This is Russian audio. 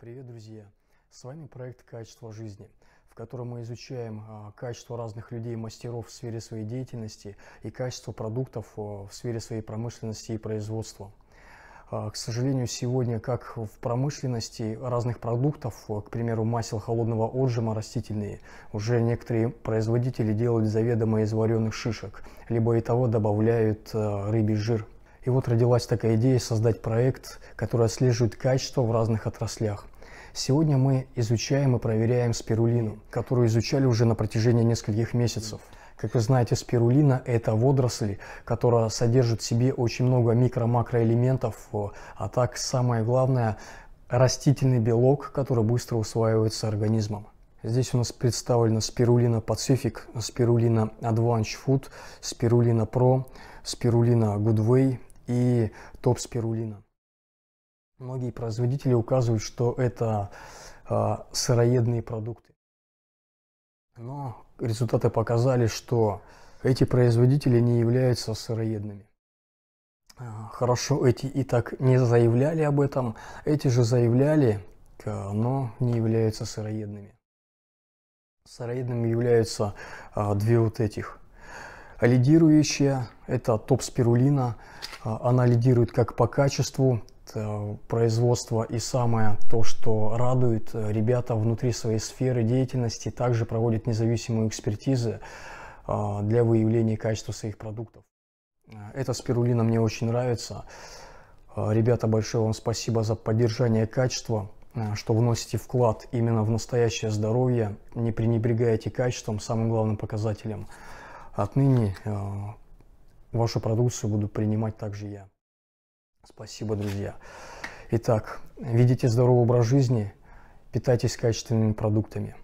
Привет, друзья! С вами проект «Качество жизни», в котором мы изучаем а, качество разных людей, мастеров в сфере своей деятельности и качество продуктов а, в сфере своей промышленности и производства. А, к сожалению, сегодня, как в промышленности разных продуктов, к примеру, масел холодного отжима растительные, уже некоторые производители делают заведомо из вареных шишек, либо и того добавляют рыбий жир. И вот родилась такая идея создать проект, который отслеживает качество в разных отраслях – Сегодня мы изучаем и проверяем спирулину, которую изучали уже на протяжении нескольких месяцев. Как вы знаете, спирулина – это водоросли, которая содержит в себе очень много микро-макроэлементов, э, а так самое главное – растительный белок, который быстро усваивается организмом. Здесь у нас представлена спирулина Pacific, спирулина Advanced Food, спирулина Pro, спирулина Goodway и топ спирулина. Многие производители указывают, что это э, сыроедные продукты. Но результаты показали, что эти производители не являются сыроедными. А, хорошо, эти и так не заявляли об этом, эти же заявляли, а, но не являются сыроедными. Сыроедными являются две вот этих. Лидирующие – это топ-спирулина а, она лидирует как по качеству производства и самое то, что радует, э, ребята внутри своей сферы деятельности также проводят независимые экспертизы а, для выявления качества своих продуктов. Э, Эта спирулина мне очень нравится. Э, ребята, большое вам спасибо за поддержание качества, что вносите вклад именно в настоящее здоровье, не пренебрегайте качеством, самым главным показателем. Отныне вашу продукцию буду принимать также я. Спасибо, друзья. Итак, видите здоровый образ жизни, питайтесь качественными продуктами.